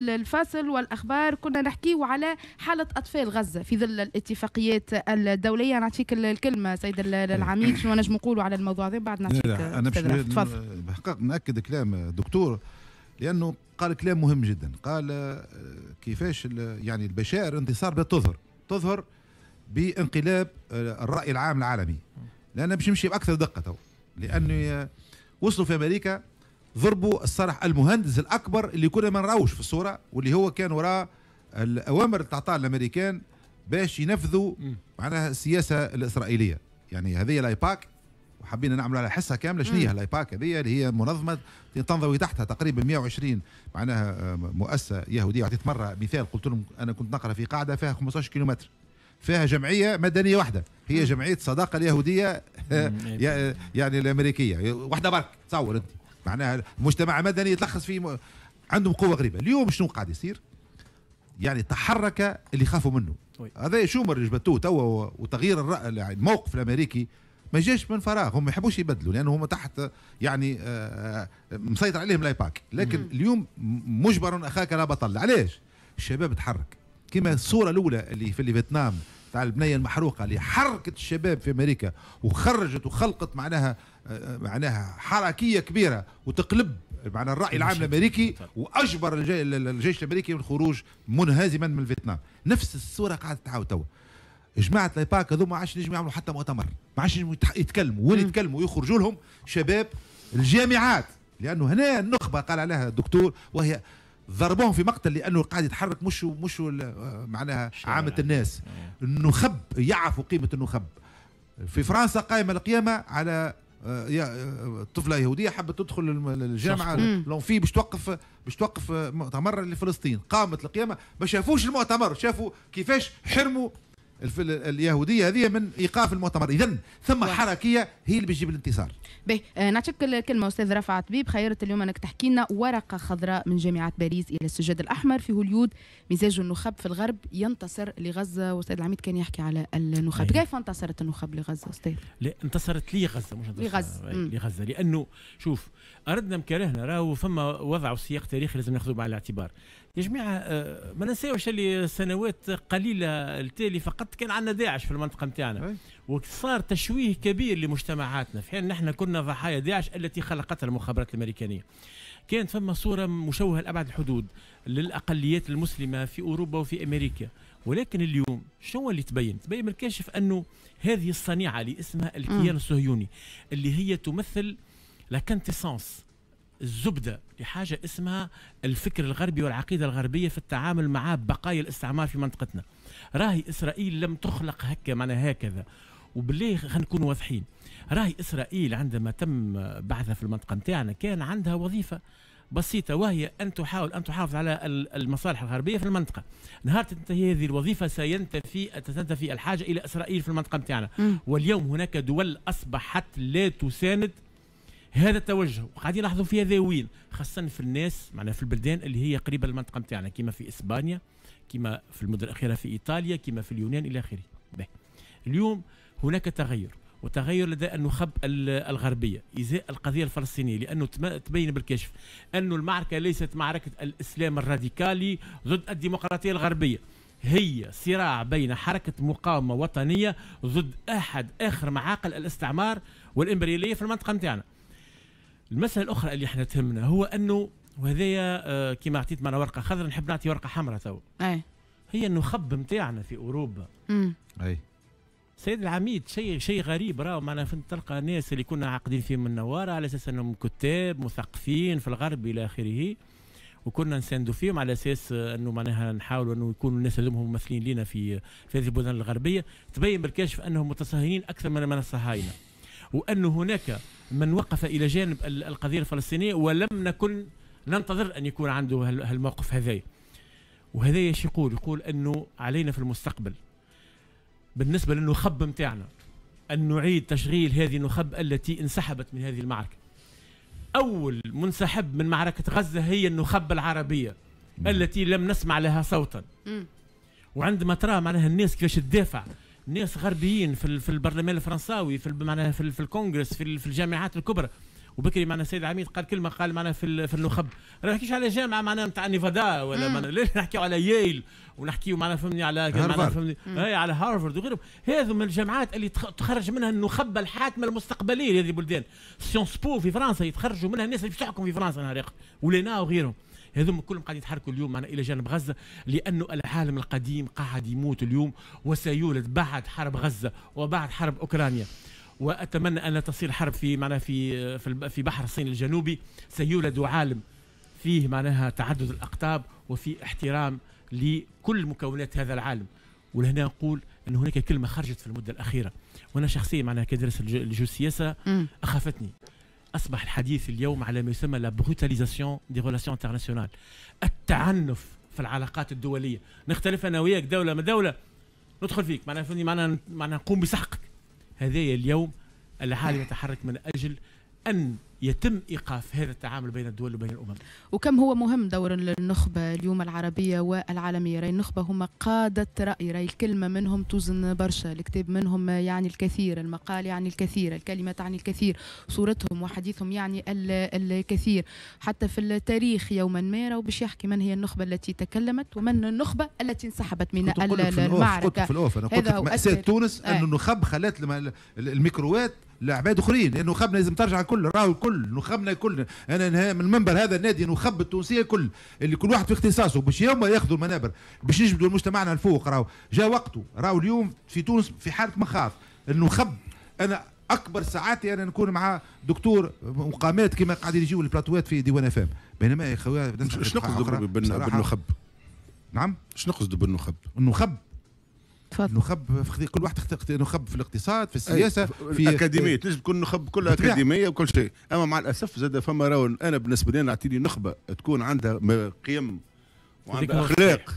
للفصل والاخبار كنا نحكيو على حاله اطفال غزه في ظل الاتفاقيات الدوليه نعطيك الكلمه سيد إيه. العميد شنو نجم نقولوا على الموضوع هذا بعد نعطيك لا انا باش بحقيقه ناكد كلام دكتور لانه قال كلام مهم جدا قال آه، كيفاش يعني البشائر انتصار بتظهر تظهر بانقلاب آه، الراي العام العالمي لان باش نمشي باكثر دقه لانه وصلوا في امريكا ضربوا الصرح المهندس الأكبر اللي كنا ما نراوش في الصورة واللي هو كان وراء الأوامر تعطاها الأمريكان باش ينفذوا معناها السياسة الإسرائيلية يعني هذه الايباك وحبينا نعملوا على حصه كامله شنو هي الايباك هذه اللي هي منظمه تنضوي تحتها تقريبا 120 معناها آه، مؤسسه يهوديه اعطيت مره مثال قلت لهم انا كنت نقرا في قاعده فيها 15 كيلومتر فيها جمعيه مدنيه واحده هي جمعيه صداقه اليهوديه يعني الامريكيه واحده برك تصور انت معناها مجتمع مدني يتلخص في عندهم قوه غريبه اليوم شنو قاعد يصير يعني تحرك اللي خافوا منه هذا شومر اللي جبتوه توا وتغيير الرأي يعني الموقف الامريكي ما جاش من فراغ هم ما يحبوش يبدلوا لانه هم تحت يعني آه، آه، مسيطر عليهم لايباك لكن مم. اليوم مجبر اخاك لا بطل علاش الشباب تحرك كما الصوره الاولى اللي في فيتنام تاع البنيه المحروقه اللي حركت الشباب في امريكا وخرجت وخلقت معناها معناها حركيه كبيره وتقلب معناها الراي العام الامريكي طيب. واجبر الجيش الامريكي الخروج منهزما من فيتنام نفس الصوره قاعده تعاود توا جماعه لايباك هذوما عادش ينجموا يعملوا حتى مؤتمر ما عادش ينجموا يتكلموا وين يتكلموا يخرجوا لهم شباب الجامعات لانه هنا النخبه قال عليها الدكتور وهي ضربوهم في مقتل لانه قاعد يتحرك مش مش آه، معناها عامه الناس النخب يعرفوا قيمه النخب في فرنسا قائمه القيامه على آه، آه، طفله يهوديه حبت تدخل الجامعه لونفي باش توقف باش توقف مؤتمر لفلسطين قامت القيامه ما شافوش المؤتمر شافوا كيفاش حرموا اليهوديه هذه من ايقاف المؤتمر اذا ثم واحد. حركيه هي اللي بتجيب الانتصار باهي نعطيك الكلمه استاذ رفعت طبيب خيرت اليوم انك تحكي لنا ورقه خضراء من جامعه باريس الى السجاد الاحمر في هوليود مزاج النخب في الغرب ينتصر لغزه واستاذ العميد كان يحكي على النخب إيه. كيف انتصرت النخب لغزه استاذ لا انتصرت لي غزه مش انتصرت لغزه إيه، لغزه لانه شوف اردنا مكرهنا راهو فما وضع وسياق تاريخي لازم ناخذه بعين الاعتبار يا جماعه آه، ما ننساوش اللي سنوات قليله التالي فقط كان عندنا داعش في المنطقه نتاعنا وصار تشويه كبير لمجتمعاتنا في حين نحن كنا ضحايا داعش التي خلقتها المخابرات الامريكانيه كانت فما صوره مشوهه لابعد الحدود للاقليات المسلمه في اوروبا وفي امريكا ولكن اليوم شنو اللي تبين؟ تبين من الكاشف انه هذه الصنيعه اللي اسمها الكيان الصهيوني اللي هي تمثل لا كانتيسانس الزبده لحاجه اسمها الفكر الغربي والعقيده الغربيه في التعامل مع بقايا الاستعمار في منطقتنا. راهي اسرائيل لم تخلق هكا معناها هكذا وبالله خلينا نكون واضحين راهي اسرائيل عندما تم بعثها في المنطقه نتاعنا كان عندها وظيفه بسيطه وهي ان تحاول ان تحافظ على المصالح الغربيه في المنطقه نهار تنتهي هذه الوظيفه سينتفي تنتفي الحاجه الى اسرائيل في المنطقه نتاعنا واليوم هناك دول اصبحت لا تساند هذا التوجه وقاعدين نلاحظوا فيه ذويل خاصه في الناس معنا في البلدان اللي هي قريبه للمنطقه نتاعنا كما في اسبانيا كما في المدن الاخيره في ايطاليا كما في اليونان الى اخره اليوم هناك تغير وتغير لدى النخب الغربية إزاء القضية الفلسطينية لأنه تبين بالكشف أن المعركة ليست معركة الإسلام الراديكالي ضد الديمقراطية الغربية هي صراع بين حركة مقاومة وطنية ضد أحد آخر معاقل الاستعمار والإمبريالية في المنطقة نتاعنا. المساله الاخرى اللي احنا تهمنا هو انه وهذايا آه، كيما اعطيت معنا ورقه خضراء نحب نعطي ورقه حمراء تو هي النخب نتاعنا في اوروبا امم اي سيد العميد شيء شيء غريب راه معنا تلقى ناس اللي كنا عاقدين فيهم النواره على اساس انهم كتاب مثقفين في الغرب الى اخره وكنا نساندوا فيهم على اساس آه، انه معناها نحاولوا انه يكونوا الناس هذوما ممثلين لنا في في هذه البلدان الغربيه تبين بالكشف انهم متصهينين اكثر من من الصهاينه وأن هناك من وقف إلى جانب القضية الفلسطينية ولم نكن ننتظر أن يكون عنده هالموقف هذا وهذا ايش يقول يقول أنه علينا في المستقبل بالنسبة للنخب متاعنا أن نعيد تشغيل هذه النخب التي انسحبت من هذه المعركة أول منسحب من معركة غزة هي النخب العربية التي لم نسمع لها صوتا وعندما ترى معناها الناس كيفاش تدافع ناس غربيين في, في البرلمان الفرنساوي في معناها في, في الكونغرس في, في الجامعات الكبرى وبكري معنا السيد عميد قال كلمه قال معنا في, في النخب ما نحكيش على جامعه معناها نتاع نيفادا ولا معنا ليش نحكيو على ييل ونحكيو معنا فهمني على فهمني اي على هارفرد وغيرهم هذو من الجامعات اللي تخرج منها النخب الحاكمه المستقبليه لهذه البلدان سيونس بو في فرنسا يتخرجوا منها الناس اللي تحكم في فرنسا نهار ولينا وغيرهم هذوما كلهم قاعدين يتحركوا اليوم معنا الى جانب غزه لانه العالم القديم قاعد يموت اليوم وسيولد بعد حرب غزه وبعد حرب اوكرانيا واتمنى ان تصير حرب في معناها في في بحر الصين الجنوبي سيولد عالم فيه معناها تعدد الاقطاب وفي احترام لكل مكونات هذا العالم ولهنا نقول ان هناك كلمه خرجت في المده الاخيره وانا شخصيا معناها كدرس الجيوسياسه اخافتني أصبح الحديث اليوم على ما يسمى لا بروتاليزاسيون دي ريلاسيون انترناسيونال التعنف في العلاقات الدولية نختلف أنا وياك دولة ما دولة ندخل فيك معناها فهمني معناها معناها نقوم بسحقك هذايا اليوم العالم يتحرك من أجل أن يتم ايقاف هذا التعامل بين الدول وبين الامم. وكم هو مهم دور النخبه اليوم العربيه والعالميه، راي النخبه هم قاده راي، راي الكلمه منهم توزن برشا، الكتاب منهم يعني الكثير، المقال يعني الكثير، الكلمه تعني الكثير، صورتهم وحديثهم يعني الكثير، حتى في التاريخ يوما ما راهو باش يحكي من هي النخبه التي تكلمت ومن النخبه التي انسحبت من المعركه. قلت في الأوف. قلت في الأوف. انا قلت ماساه تونس آه. انه النخب خلات الميكروات لعباد اخرين نخبنا لازم ترجع كل راهو الكل نخبنا الكل انا من المنبر هذا النادي نخب التونسيه الكل اللي كل واحد في اختصاصه باش يوم ياخذوا المنابر باش يجبدوا مجتمعنا الفوق راهو جاء وقته راهو اليوم في تونس في حاله مخاف النخب انا اكبر ساعاتي انا نكون مع دكتور مقامات كما قاعدين يجيو البلاتوات في ديوان افام بينما يا خويا شنو نقصد بالنخب؟ نعم شنو نقصد بالنخب؟ النخب تفضل نخب في كل واحد نخب في الاقتصاد في السياسه في الاكاديميه في... لازم تكون نخب كل اكاديميه وكل شيء اما مع الاسف زاد فما راهو انا بالنسبه لي نعطيني نخبه تكون عندها قيم وعندها اخلاق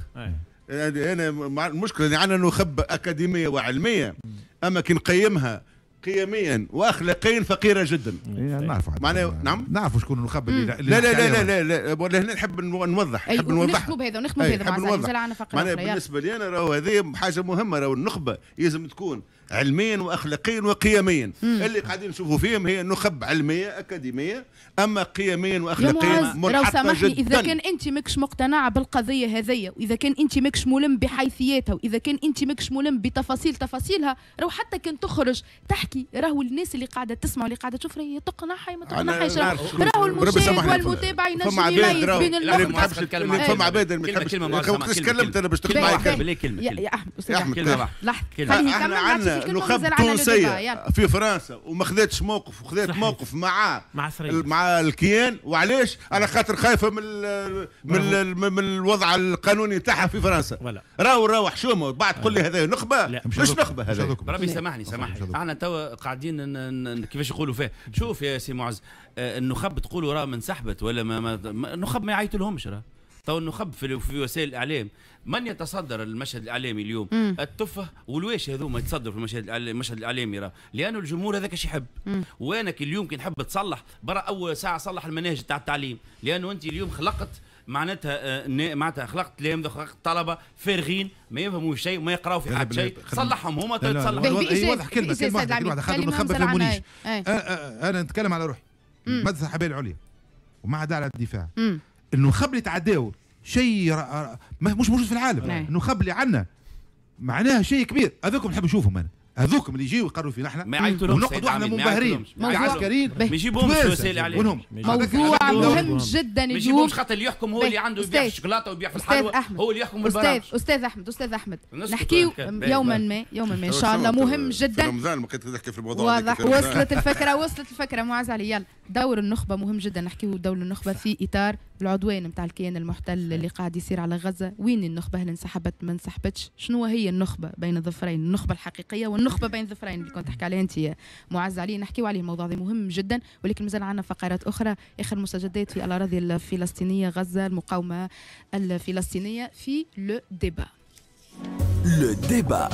يعني انا مع المشكله اللي عندنا نخب اكاديميه وعلميه اما كي نقيمها قيميا واخلاقيا فقيره جدا إيه، نعرف نعم. معناه نعم نعرف شكون الخب اللي لا لا لا لا لا ولا هنا نحب نوضح نحب نوضح نختموا بهذا ونختموا بهذا معناها بالنسبه لي انا راهو هذه حاجه مهمه راهو النخبه لازم تكون علميا واخلاقيا وقيميا مم. اللي قاعدين نشوفوا فيهم هي نخب علميه اكاديميه اما قيميا واخلاقيا منحطه لو سامحني اذا كان انت ماكش مقتنعه بالقضيه هذيا واذا كان انت ماكش ملم بحيثياتها واذا كان انت ماكش ملم بتفاصيل تفاصيلها راهو حتى كان تخرج تحكي راهو الناس اللي قاعده تسمع واللي قاعده تشوف راهي تقنع حي ما تقنعش راهو المشاهد والمتابع ينجم يميز بين المختلف فما عباد ما يحبش كلمت انا باش تقنع معايا كلمه يا احمد لحظه عندنا نخب تونسيه يعني في فرنسا وما خذتش موقف وخذت موقف مع مع, مع الكيان وعلاش على خاطر خايفه من من من الوضع القانوني تاعها في فرنسا راهو راهو حشومه بعد تقول لي هذا نخبه مش, نخبه هذا ربي سامحني سامحني احنا توا قاعدين كيفاش يقولوا فيه شوف يا سي معز آه، النخب تقولوا راه من سحبت ولا ما, ما ما يعيط لهمش راه تو نخب في, في وسائل الاعلام من يتصدر المشهد الاعلامي اليوم مم. التفه والواش هذوما يتصدروا في المشهد المشهد الاعلامي راه لانه الجمهور هذاك اش يحب وانا كي اليوم كي نحب تصلح برا اول ساعه صلح المناهج تاع التعليم لانه انت اليوم خلقت معناتها آه، معناتها خلقت تلامذه خلقت طلبه فارغين ما يفهموا شيء وما يقراوا في حد شيء صلحهم هما تصلحوا واضح كلمه كلمه واحده كلمه واحده نخبى في المونيش انا نتكلم على روحي مدرسه حبايل العليا وما عدا على الدفاع النخب اللي تعداو شيء مش موجود في العالم نعم. النخب اللي عندنا معناها شيء كبير هذوكم نحب نشوفهم انا هذوكم اللي يجيو يقروا فينا احنا ونقعدوا احنا منبهرين عسكريين ما يجيبهمش عليهم موضوع مهم جدا ما يجيبهمش خاطر اللي يحكم هو اللي عنده يبيع الشوكولاته ويبيع في الحلوى هو اللي يحكم بالبرامج استاذ استاذ احمد استاذ احمد نحكيو يوما ما يوما ما ان شاء الله مهم جدا رمضان ما كنت تحكي في الموضوع واضح وصلت الفكره وصلت الفكره معز علي يلا دور النخبه مهم جدا نحكيو دور النخبه في اطار العدوان نتاع الكيان المحتل اللي قاعد يصير على غزه وين النخبه هل انسحبت ما انسحبتش شنو هي النخبه بين الظفرين النخبه الحقيقيه والنخبه بين الظفرين اللي كنت تحكي عليها انت معز علي نحكيو عليه الموضوع هذا مهم جدا ولكن مازال عندنا فقرات اخرى اخر مستجدات في الاراضي الفلسطينيه غزه المقاومه الفلسطينيه في لو ديبا لو ديبا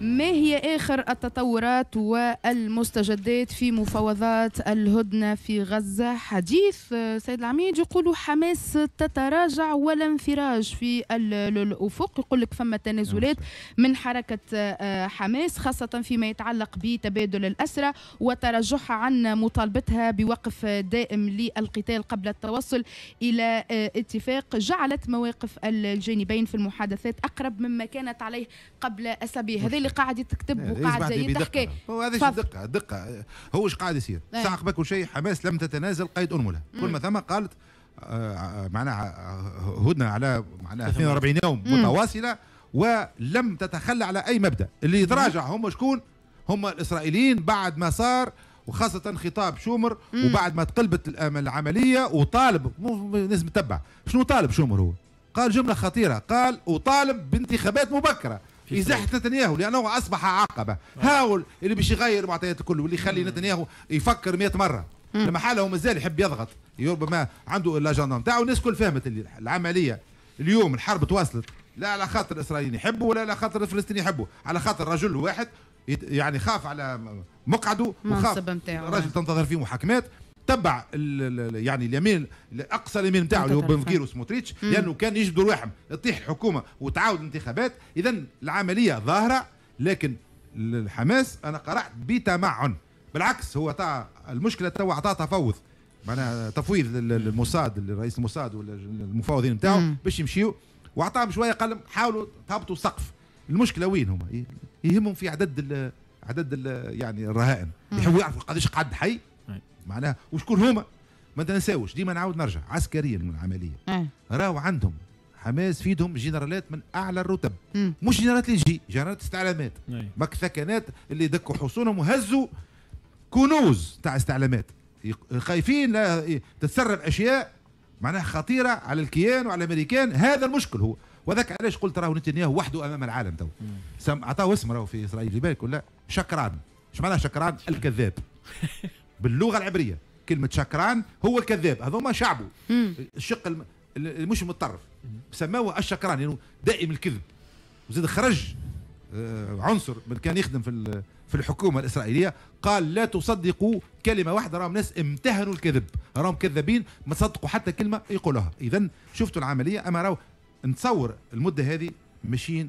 ما هي آخر التطورات والمستجدات في مفاوضات الهدنة في غزة حديث آه، سيد العميد يقول حماس تتراجع ولا انفراج في الأفق يقول لك فما تنازلات نعم، من حركة آه، حماس خاصة فيما يتعلق بتبادل الأسرى وتراجعها عن مطالبتها بوقف دائم للقتال قبل التوصل إلى آه، اتفاق جعلت مواقف الجانبين في المحادثات أقرب مما كانت عليه قبل أسابيع هذه قاعد يتكتب وقاعد يتحكي هو هذا دقه دقه هو ايش قاعد يصير إيه. كل شيء حماس لم تتنازل قيد انمله كل ما ثم قالت آه، معناها آه، هدنه على معناها 42 يوم متواصله ولم تتخلى على اي مبدا اللي يتراجع هم شكون هم الاسرائيليين بعد ما صار وخاصة خطاب شومر مم. وبعد ما تقلبت العملية وطالب الناس متبع شنو طالب شومر هو قال جملة خطيرة قال وطالب بانتخابات مبكرة ازاحه نتنياهو لانه اصبح عقبه آه. هاول اللي باش يغير معطيات الكل واللي يخلي نتنياهو يفكر 100 مره لما حاله مازال يحب يضغط ربما عنده الاجنده نتاعو الناس كل فهمت العمليه اليوم الحرب تواصلت لا على خاطر الاسرائيليين يحبوا ولا على خاطر الفلسطينيين يحبوا على خاطر رجل واحد يعني خاف على مقعده وخاف الرجل تنتظر فيه محاكمات تبع يعني اليمين الاقصى اليمين نتاعو اللي هو بنفكير وسموتريتش لانه كان يجبدوا رواحهم تطيح الحكومه وتعاود الانتخابات اذا العمليه ظاهره لكن الحماس انا قرات بتمعن بالعكس هو تاع المشكله تو عطاه تفوض معناها تفويض للموساد رئيس الموساد ولا المفاوضين نتاعو باش يمشيو واعطاهم شويه قال حاولوا تهبطوا السقف المشكله وين هما يهمهم في عدد الـ عدد الـ يعني الرهائن يحبوا يعرفوا قداش قعد حي معناها وشكون هما ما تنساوش ديما نعاود نرجع عسكريا من العمليه أه. عندهم حماس فيدهم جنرالات من اعلى الرتب مم. مش جنرالات اللي تجي جنرالات استعلامات نعم. مك ثكنات اللي دكوا حصونهم وهزوا كنوز تاع استعلامات خايفين تتسرب اشياء معناها خطيره على الكيان وعلى الامريكان هذا المشكل هو وذاك علاش قلت راهو نتنياهو وحده امام العالم تو اعطاه عطاه اسم راهو في اسرائيل في بالك ولا شكران اش معناها شكران الكذاب باللغه العبريه كلمه شكران هو الكذاب هذوما شعبه الشق مش المتطرف سماوه الشكران لانه يعني دائم الكذب وزاد خرج آه، عنصر من كان يخدم في في الحكومه الاسرائيليه قال لا تصدقوا كلمه واحده راهم ناس امتهنوا الكذب راهم كذابين ما صدقوا حتى كلمه يقولها اذا شفتوا العمليه اما راهو نتصور المده هذه ماشيين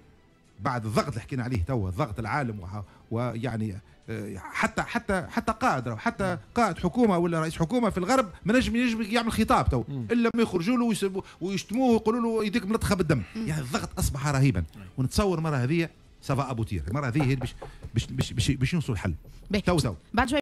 بعد الضغط اللي حكينا عليه توا الضغط العالم ويعني آه، حتى حتى حتى قائد حتى قائد حكومه ولا رئيس حكومه في الغرب ما نجم ينجم يعمل خطاب تو الا ما يخرجوا له ويشتموه ويقولوا له يديك ملطخه بالدم يعني الضغط اصبح رهيبا ونتصور مره هذه سافا ابوتير المره هذه باش باش باش, باش يوصل الحل تو تو بعد شوي